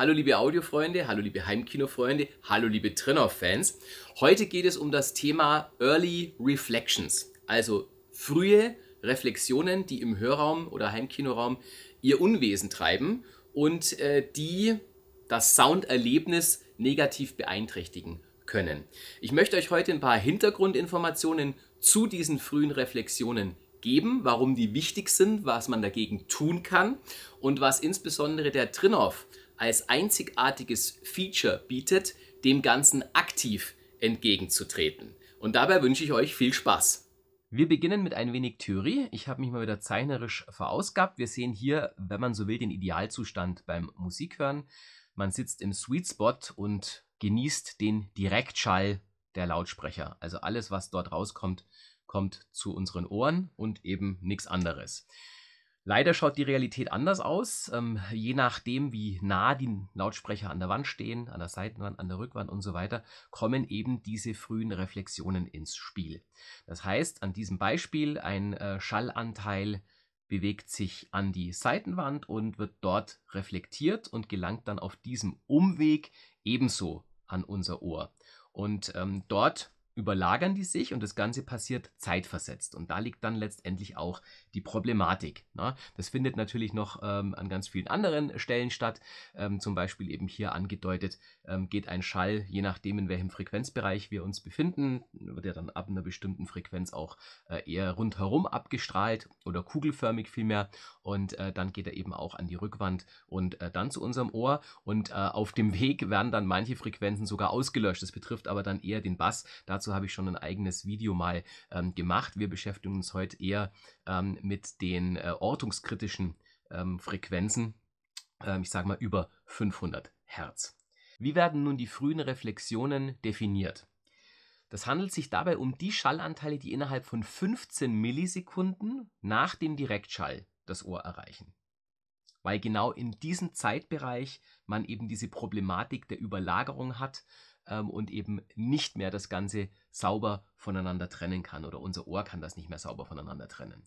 Hallo liebe Audiofreunde, hallo liebe Heimkinofreunde, hallo liebe Trenner-Fans. Heute geht es um das Thema Early Reflections, also frühe Reflexionen, die im Hörraum oder Heimkinoraum ihr Unwesen treiben und äh, die das Sounderlebnis negativ beeinträchtigen können. Ich möchte euch heute ein paar Hintergrundinformationen zu diesen frühen Reflexionen geben, warum die wichtig sind, was man dagegen tun kann und was insbesondere der Trinov als einzigartiges Feature bietet, dem Ganzen aktiv entgegenzutreten. Und dabei wünsche ich euch viel Spaß. Wir beginnen mit ein wenig Theorie. Ich habe mich mal wieder zeichnerisch verausgabt. Wir sehen hier, wenn man so will, den Idealzustand beim Musikhören. Man sitzt im Sweet Spot und genießt den Direktschall der Lautsprecher. Also alles, was dort rauskommt, kommt zu unseren Ohren und eben nichts anderes. Leider schaut die Realität anders aus, ähm, je nachdem, wie nah die Lautsprecher an der Wand stehen, an der Seitenwand, an der Rückwand und so weiter, kommen eben diese frühen Reflexionen ins Spiel. Das heißt, an diesem Beispiel, ein äh, Schallanteil bewegt sich an die Seitenwand und wird dort reflektiert und gelangt dann auf diesem Umweg ebenso an unser Ohr. Und ähm, dort überlagern die sich und das Ganze passiert zeitversetzt. Und da liegt dann letztendlich auch die Problematik. Ne? Das findet natürlich noch ähm, an ganz vielen anderen Stellen statt. Ähm, zum Beispiel eben hier angedeutet, ähm, geht ein Schall, je nachdem in welchem Frequenzbereich wir uns befinden, wird er dann ab einer bestimmten Frequenz auch äh, eher rundherum abgestrahlt oder kugelförmig vielmehr. Und äh, dann geht er eben auch an die Rückwand und äh, dann zu unserem Ohr. Und äh, auf dem Weg werden dann manche Frequenzen sogar ausgelöscht. Das betrifft aber dann eher den Bass. Da Dazu habe ich schon ein eigenes Video mal ähm, gemacht. Wir beschäftigen uns heute eher ähm, mit den äh, ortungskritischen ähm, Frequenzen, ähm, ich sage mal über 500 Hertz. Wie werden nun die frühen Reflexionen definiert? Das handelt sich dabei um die Schallanteile, die innerhalb von 15 Millisekunden nach dem Direktschall das Ohr erreichen. Weil genau in diesem Zeitbereich man eben diese Problematik der Überlagerung hat ähm, und eben nicht mehr das Ganze sauber voneinander trennen kann oder unser Ohr kann das nicht mehr sauber voneinander trennen.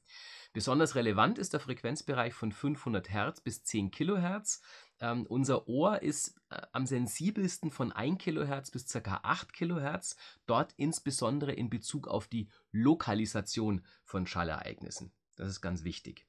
Besonders relevant ist der Frequenzbereich von 500 Hertz bis 10 Kilohertz. Ähm, unser Ohr ist äh, am sensibelsten von 1 Kilohertz bis ca. 8 Kilohertz, dort insbesondere in Bezug auf die Lokalisation von Schallereignissen. Das ist ganz wichtig.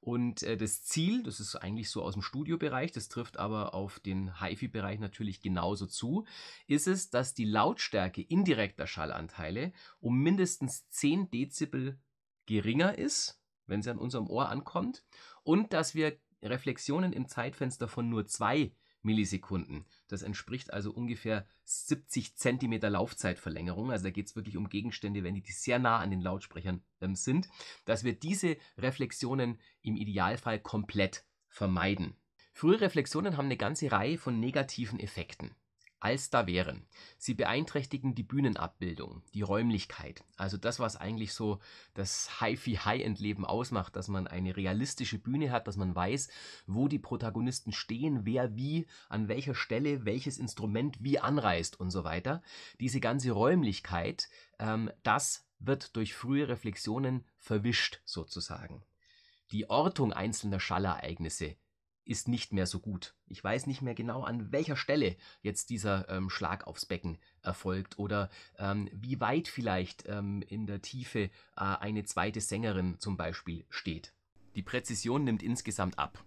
Und äh, das Ziel, das ist eigentlich so aus dem Studiobereich, das trifft aber auf den HIFI-Bereich natürlich genauso zu, ist es, dass die Lautstärke indirekter Schallanteile um mindestens 10 Dezibel geringer ist, wenn sie an unserem Ohr ankommt, und dass wir Reflexionen im Zeitfenster von nur 2 Dezibel Millisekunden. Das entspricht also ungefähr 70 cm Laufzeitverlängerung. Also da geht es wirklich um Gegenstände, wenn die, die sehr nah an den Lautsprechern ähm, sind, dass wir diese Reflexionen im Idealfall komplett vermeiden. Frühe Reflexionen haben eine ganze Reihe von negativen Effekten als da wären. Sie beeinträchtigen die Bühnenabbildung, die Räumlichkeit, also das, was eigentlich so das Hi-Fi-High-End-Leben ausmacht, dass man eine realistische Bühne hat, dass man weiß, wo die Protagonisten stehen, wer wie, an welcher Stelle, welches Instrument wie anreißt und so weiter. Diese ganze Räumlichkeit, ähm, das wird durch frühe Reflexionen verwischt sozusagen. Die Ortung einzelner Schallereignisse ist nicht mehr so gut. Ich weiß nicht mehr genau, an welcher Stelle jetzt dieser ähm, Schlag aufs Becken erfolgt oder ähm, wie weit vielleicht ähm, in der Tiefe äh, eine zweite Sängerin zum Beispiel steht. Die Präzision nimmt insgesamt ab.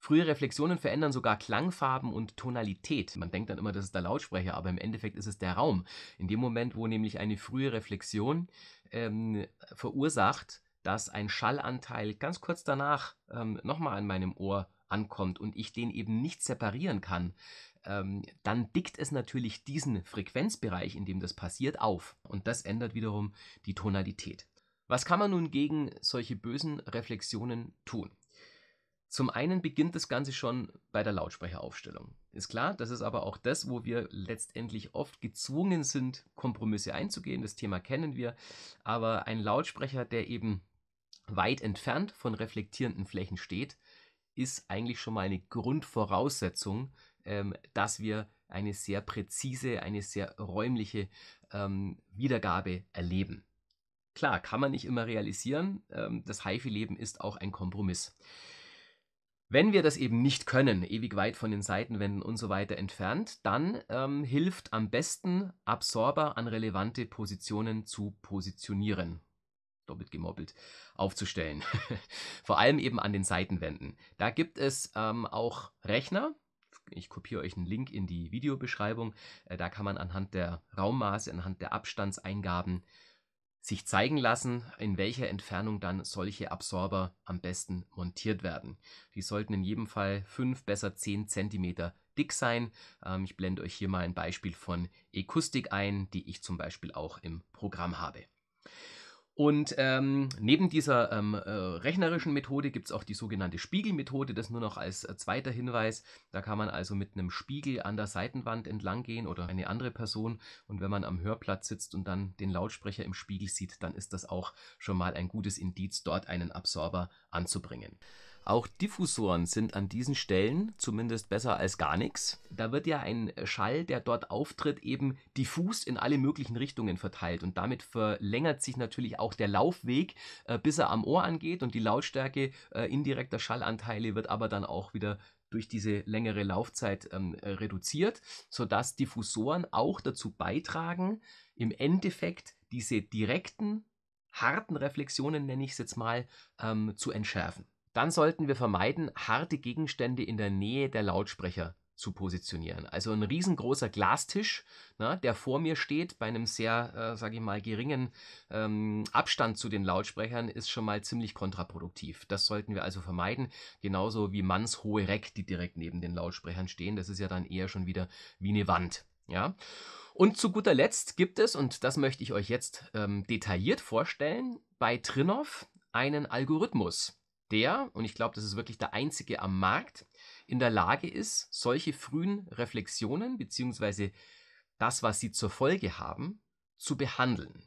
Frühe Reflexionen verändern sogar Klangfarben und Tonalität. Man denkt dann immer, das ist der Lautsprecher, aber im Endeffekt ist es der Raum. In dem Moment, wo nämlich eine frühe Reflexion ähm, verursacht, dass ein Schallanteil ganz kurz danach ähm, nochmal an meinem Ohr ankommt und ich den eben nicht separieren kann, ähm, dann dickt es natürlich diesen Frequenzbereich, in dem das passiert, auf. Und das ändert wiederum die Tonalität. Was kann man nun gegen solche bösen Reflexionen tun? Zum einen beginnt das Ganze schon bei der Lautsprecheraufstellung. Ist klar, das ist aber auch das, wo wir letztendlich oft gezwungen sind, Kompromisse einzugehen. Das Thema kennen wir. Aber ein Lautsprecher, der eben weit entfernt von reflektierenden Flächen steht, ist eigentlich schon mal eine Grundvoraussetzung, ähm, dass wir eine sehr präzise, eine sehr räumliche ähm, Wiedergabe erleben. Klar, kann man nicht immer realisieren. Ähm, das HIFI-Leben ist auch ein Kompromiss. Wenn wir das eben nicht können, ewig weit von den Seitenwänden und so weiter entfernt, dann ähm, hilft am besten, Absorber an relevante Positionen zu positionieren doppelt gemoppelt, aufzustellen. Vor allem eben an den Seitenwänden. Da gibt es ähm, auch Rechner. Ich kopiere euch einen Link in die Videobeschreibung. Äh, da kann man anhand der Raummaße, anhand der Abstandseingaben sich zeigen lassen, in welcher Entfernung dann solche Absorber am besten montiert werden. Die sollten in jedem Fall 5, besser 10 cm dick sein. Ähm, ich blende euch hier mal ein Beispiel von Akustik ein, die ich zum Beispiel auch im Programm habe. Und ähm, neben dieser ähm, äh, rechnerischen Methode gibt es auch die sogenannte Spiegelmethode, das nur noch als äh, zweiter Hinweis. Da kann man also mit einem Spiegel an der Seitenwand entlang gehen oder eine andere Person. Und wenn man am Hörplatz sitzt und dann den Lautsprecher im Spiegel sieht, dann ist das auch schon mal ein gutes Indiz, dort einen Absorber anzubringen. Auch Diffusoren sind an diesen Stellen zumindest besser als gar nichts. Da wird ja ein Schall, der dort auftritt, eben diffus in alle möglichen Richtungen verteilt und damit verlängert sich natürlich auch der Laufweg, äh, bis er am Ohr angeht und die Lautstärke äh, indirekter Schallanteile wird aber dann auch wieder durch diese längere Laufzeit ähm, reduziert, sodass Diffusoren auch dazu beitragen, im Endeffekt diese direkten, harten Reflexionen, nenne ich es jetzt mal, ähm, zu entschärfen. Dann sollten wir vermeiden, harte Gegenstände in der Nähe der Lautsprecher zu positionieren. Also ein riesengroßer Glastisch, ne, der vor mir steht, bei einem sehr, äh, sage ich mal, geringen ähm, Abstand zu den Lautsprechern, ist schon mal ziemlich kontraproduktiv. Das sollten wir also vermeiden. Genauso wie mannshohe Reck, die direkt neben den Lautsprechern stehen. Das ist ja dann eher schon wieder wie eine Wand. Ja. Und zu guter Letzt gibt es, und das möchte ich euch jetzt ähm, detailliert vorstellen, bei Trinov einen Algorithmus der, und ich glaube, das ist wirklich der einzige am Markt, in der Lage ist, solche frühen Reflexionen bzw. das, was sie zur Folge haben, zu behandeln.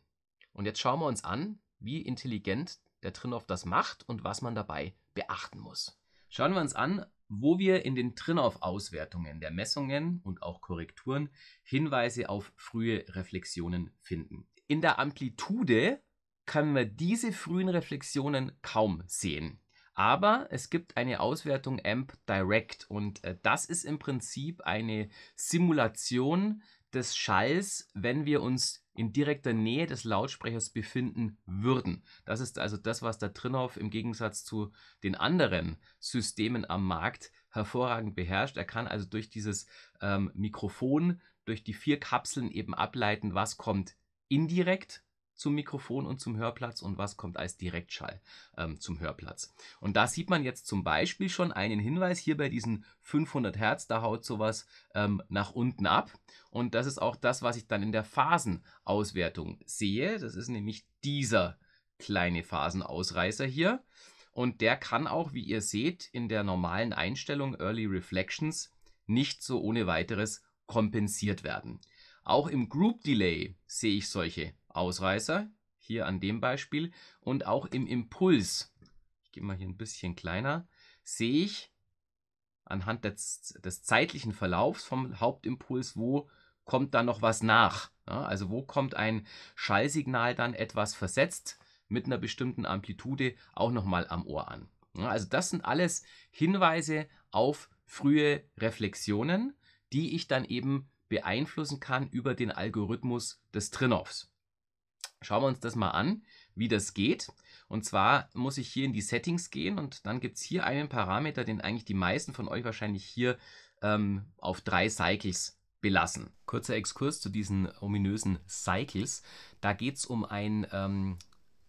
Und jetzt schauen wir uns an, wie intelligent der Trinov das macht und was man dabei beachten muss. Schauen wir uns an, wo wir in den Trinov-Auswertungen der Messungen und auch Korrekturen Hinweise auf frühe Reflexionen finden. In der Amplitude können wir diese frühen Reflexionen kaum sehen. Aber es gibt eine Auswertung AMP Direct und äh, das ist im Prinzip eine Simulation des Schalls, wenn wir uns in direkter Nähe des Lautsprechers befinden würden. Das ist also das, was der Trinov im Gegensatz zu den anderen Systemen am Markt hervorragend beherrscht. Er kann also durch dieses ähm, Mikrofon, durch die vier Kapseln eben ableiten, was kommt indirekt zum Mikrofon und zum Hörplatz und was kommt als Direktschall ähm, zum Hörplatz. Und da sieht man jetzt zum Beispiel schon einen Hinweis hier bei diesen 500 Hertz, da haut sowas ähm, nach unten ab. Und das ist auch das, was ich dann in der Phasenauswertung sehe. Das ist nämlich dieser kleine Phasenausreißer hier. Und der kann auch, wie ihr seht, in der normalen Einstellung Early Reflections nicht so ohne weiteres kompensiert werden. Auch im Group Delay sehe ich solche Ausreißer, hier an dem Beispiel, und auch im Impuls, ich gehe mal hier ein bisschen kleiner, sehe ich anhand des, des zeitlichen Verlaufs vom Hauptimpuls, wo kommt dann noch was nach. Ja, also wo kommt ein Schallsignal dann etwas versetzt mit einer bestimmten Amplitude auch nochmal am Ohr an. Ja, also das sind alles Hinweise auf frühe Reflexionen, die ich dann eben beeinflussen kann über den Algorithmus des Trinoffs. Schauen wir uns das mal an, wie das geht. Und zwar muss ich hier in die Settings gehen und dann gibt es hier einen Parameter, den eigentlich die meisten von euch wahrscheinlich hier ähm, auf drei Cycles belassen. Kurzer Exkurs zu diesen ominösen Cycles. Da geht es um ein ähm,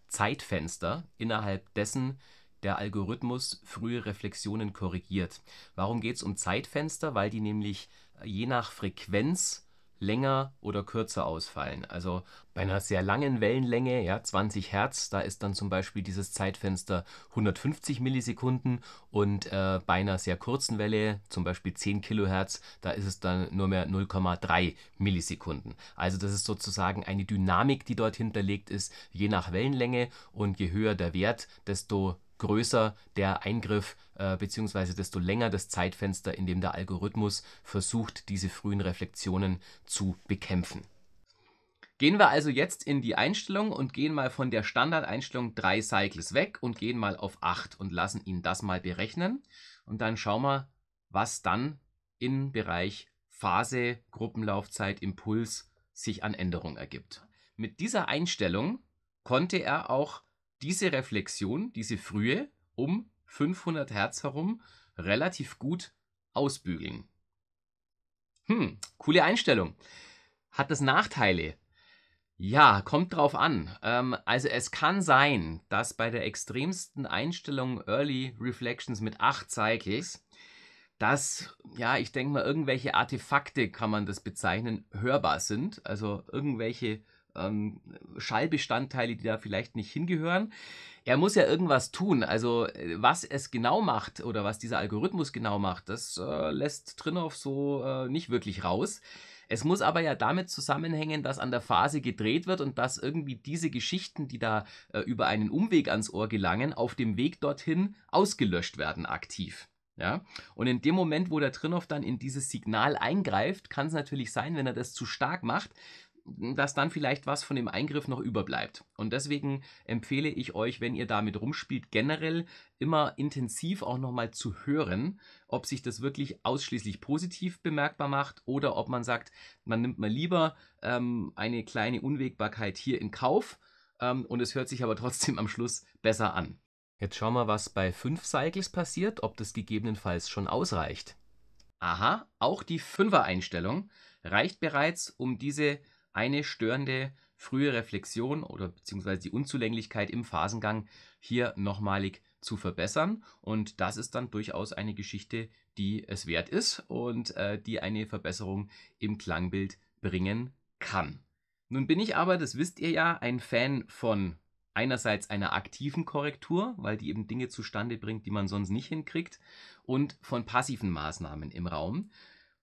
Zeitfenster, innerhalb dessen der Algorithmus frühe Reflexionen korrigiert. Warum geht es um Zeitfenster? Weil die nämlich äh, je nach Frequenz länger oder kürzer ausfallen. Also bei einer sehr langen Wellenlänge, ja, 20 Hertz, da ist dann zum Beispiel dieses Zeitfenster 150 Millisekunden und äh, bei einer sehr kurzen Welle, zum Beispiel 10 Kilohertz, da ist es dann nur mehr 0,3 Millisekunden. Also das ist sozusagen eine Dynamik, die dort hinterlegt ist, je nach Wellenlänge und je höher der Wert, desto größer der Eingriff äh, bzw. desto länger das Zeitfenster, in dem der Algorithmus versucht, diese frühen Reflexionen zu bekämpfen. Gehen wir also jetzt in die Einstellung und gehen mal von der Standardeinstellung 3 Cycles weg und gehen mal auf 8 und lassen ihn das mal berechnen. Und dann schauen wir, was dann im Bereich Phase, Gruppenlaufzeit, Impuls sich an Änderungen ergibt. Mit dieser Einstellung konnte er auch diese Reflexion, diese frühe, um 500 Hertz herum relativ gut ausbügeln. Hm, coole Einstellung. Hat das Nachteile? Ja, kommt drauf an. Ähm, also es kann sein, dass bei der extremsten Einstellung Early Reflections mit 8 Cycles, dass, ja, ich denke mal, irgendwelche Artefakte, kann man das bezeichnen, hörbar sind. Also irgendwelche ähm, Schallbestandteile, die da vielleicht nicht hingehören. Er muss ja irgendwas tun. Also äh, was es genau macht oder was dieser Algorithmus genau macht, das äh, lässt Trinov so äh, nicht wirklich raus. Es muss aber ja damit zusammenhängen, dass an der Phase gedreht wird und dass irgendwie diese Geschichten, die da äh, über einen Umweg ans Ohr gelangen, auf dem Weg dorthin ausgelöscht werden aktiv. Ja? Und in dem Moment, wo der Trinov dann in dieses Signal eingreift, kann es natürlich sein, wenn er das zu stark macht, dass dann vielleicht was von dem Eingriff noch überbleibt. Und deswegen empfehle ich euch, wenn ihr damit rumspielt, generell immer intensiv auch nochmal zu hören, ob sich das wirklich ausschließlich positiv bemerkbar macht oder ob man sagt, man nimmt mal lieber ähm, eine kleine Unwägbarkeit hier in Kauf ähm, und es hört sich aber trotzdem am Schluss besser an. Jetzt schauen wir, was bei 5 Cycles passiert, ob das gegebenenfalls schon ausreicht. Aha, auch die 5er-Einstellung reicht bereits, um diese eine störende frühe Reflexion oder beziehungsweise die Unzulänglichkeit im Phasengang hier nochmalig zu verbessern. Und das ist dann durchaus eine Geschichte, die es wert ist und äh, die eine Verbesserung im Klangbild bringen kann. Nun bin ich aber, das wisst ihr ja, ein Fan von einerseits einer aktiven Korrektur, weil die eben Dinge zustande bringt, die man sonst nicht hinkriegt, und von passiven Maßnahmen im Raum,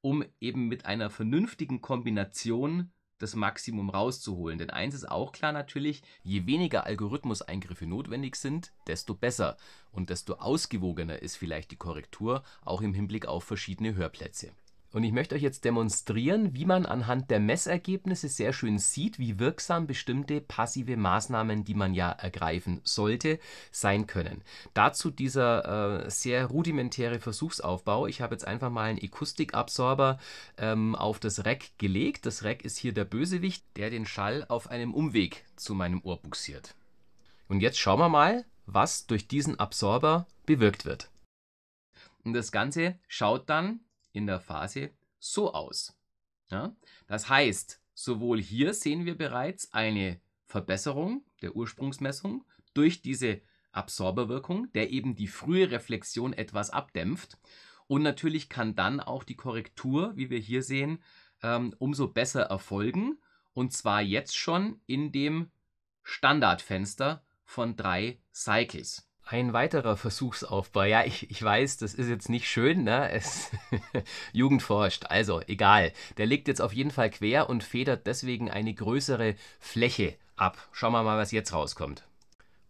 um eben mit einer vernünftigen Kombination das Maximum rauszuholen. Denn eins ist auch klar natürlich, je weniger Algorithmuseingriffe notwendig sind, desto besser und desto ausgewogener ist vielleicht die Korrektur, auch im Hinblick auf verschiedene Hörplätze. Und ich möchte euch jetzt demonstrieren, wie man anhand der Messergebnisse sehr schön sieht, wie wirksam bestimmte passive Maßnahmen, die man ja ergreifen sollte, sein können. Dazu dieser äh, sehr rudimentäre Versuchsaufbau. Ich habe jetzt einfach mal einen Akustikabsorber ähm, auf das Rack gelegt. Das Rack ist hier der Bösewicht, der den Schall auf einem Umweg zu meinem Ohr buxiert. Und jetzt schauen wir mal, was durch diesen Absorber bewirkt wird. Und das Ganze schaut dann in der Phase so aus. Ja? Das heißt, sowohl hier sehen wir bereits eine Verbesserung der Ursprungsmessung durch diese Absorberwirkung, der eben die frühe Reflexion etwas abdämpft. Und natürlich kann dann auch die Korrektur, wie wir hier sehen, ähm, umso besser erfolgen. Und zwar jetzt schon in dem Standardfenster von drei Cycles. Ein weiterer Versuchsaufbau. Ja, ich, ich weiß, das ist jetzt nicht schön, ne? Es Jugend forscht, also egal. Der liegt jetzt auf jeden Fall quer und federt deswegen eine größere Fläche ab. Schauen wir mal, was jetzt rauskommt.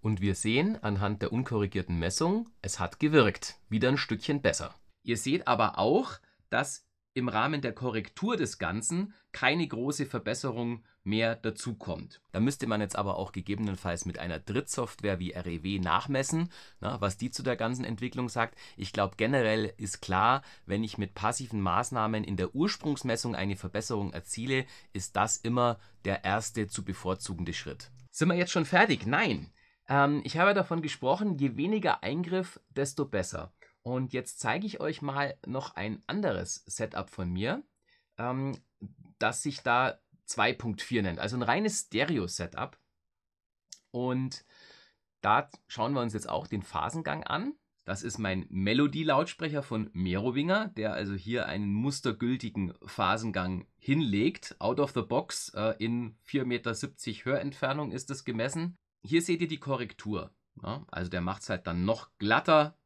Und wir sehen anhand der unkorrigierten Messung, es hat gewirkt. Wieder ein Stückchen besser. Ihr seht aber auch, dass im Rahmen der Korrektur des Ganzen keine große Verbesserung mehr dazukommt. Da müsste man jetzt aber auch gegebenenfalls mit einer Drittsoftware wie REW nachmessen, na, was die zu der ganzen Entwicklung sagt. Ich glaube, generell ist klar, wenn ich mit passiven Maßnahmen in der Ursprungsmessung eine Verbesserung erziele, ist das immer der erste zu bevorzugende Schritt. Sind wir jetzt schon fertig? Nein. Ähm, ich habe davon gesprochen, je weniger Eingriff, desto besser. Und jetzt zeige ich euch mal noch ein anderes Setup von mir, ähm, das sich da 2.4 nennt, also ein reines Stereo-Setup. Und da schauen wir uns jetzt auch den Phasengang an. Das ist mein Melodie-Lautsprecher von Merowinger, der also hier einen mustergültigen Phasengang hinlegt. Out of the box, äh, in 4,70 Meter Hörentfernung ist es gemessen. Hier seht ihr die Korrektur. Ja, ne? also der macht es halt dann noch glatter,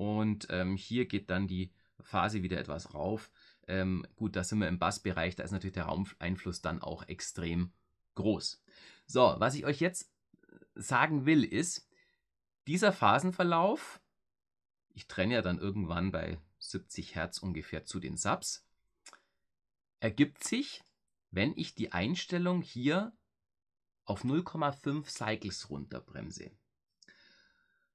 und ähm, hier geht dann die Phase wieder etwas rauf. Ähm, gut, da sind wir im Bassbereich, da ist natürlich der Raumeinfluss dann auch extrem groß. So, was ich euch jetzt äh, sagen will, ist, dieser Phasenverlauf, ich trenne ja dann irgendwann bei 70 Hertz ungefähr zu den Subs, ergibt sich, wenn ich die Einstellung hier auf 0,5 Cycles runterbremse.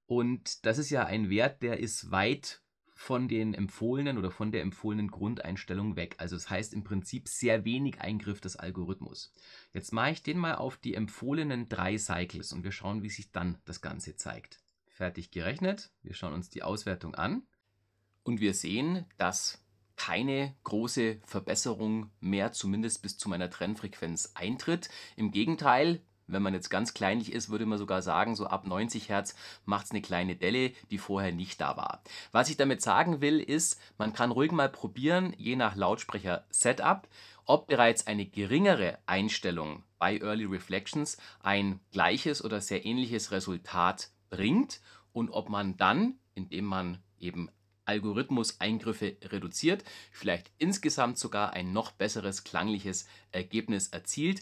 Und das ist ja ein Wert, der ist weit von den empfohlenen oder von der empfohlenen Grundeinstellung weg. Also es das heißt im Prinzip sehr wenig Eingriff des Algorithmus. Jetzt mache ich den mal auf die empfohlenen drei Cycles und wir schauen, wie sich dann das Ganze zeigt. Fertig gerechnet, wir schauen uns die Auswertung an und wir sehen, dass keine große Verbesserung mehr, zumindest bis zu meiner Trennfrequenz, eintritt. Im Gegenteil, wenn man jetzt ganz kleinlich ist, würde man sogar sagen, so ab 90 Hertz macht es eine kleine Delle, die vorher nicht da war. Was ich damit sagen will, ist, man kann ruhig mal probieren, je nach Lautsprecher-Setup, ob bereits eine geringere Einstellung bei Early Reflections ein gleiches oder sehr ähnliches Resultat bringt und ob man dann, indem man eben Algorithmus-Eingriffe reduziert, vielleicht insgesamt sogar ein noch besseres klangliches Ergebnis erzielt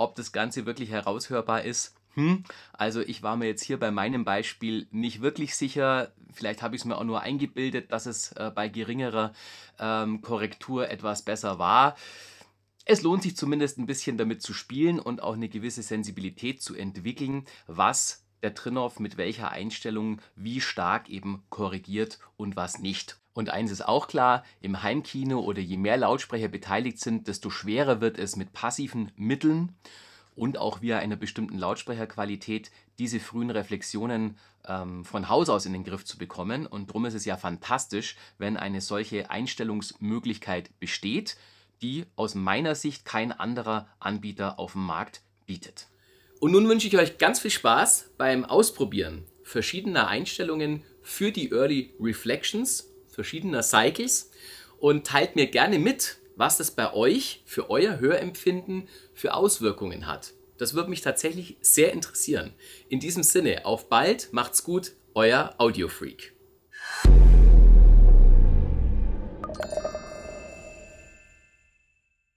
ob das Ganze wirklich heraushörbar ist. Hm, also ich war mir jetzt hier bei meinem Beispiel nicht wirklich sicher. Vielleicht habe ich es mir auch nur eingebildet, dass es äh, bei geringerer ähm, Korrektur etwas besser war. Es lohnt sich zumindest ein bisschen damit zu spielen und auch eine gewisse Sensibilität zu entwickeln, was der Trinov mit welcher Einstellung wie stark eben korrigiert und was nicht. Und eins ist auch klar, im Heimkino oder je mehr Lautsprecher beteiligt sind, desto schwerer wird es mit passiven Mitteln und auch via einer bestimmten Lautsprecherqualität diese frühen Reflexionen ähm, von Haus aus in den Griff zu bekommen. Und darum ist es ja fantastisch, wenn eine solche Einstellungsmöglichkeit besteht, die aus meiner Sicht kein anderer Anbieter auf dem Markt bietet. Und nun wünsche ich euch ganz viel Spaß beim Ausprobieren verschiedener Einstellungen für die Early Reflections verschiedener Cycles und teilt mir gerne mit, was das bei euch für euer Hörempfinden für Auswirkungen hat. Das würde mich tatsächlich sehr interessieren. In diesem Sinne, auf bald, macht's gut, euer Audio Freak.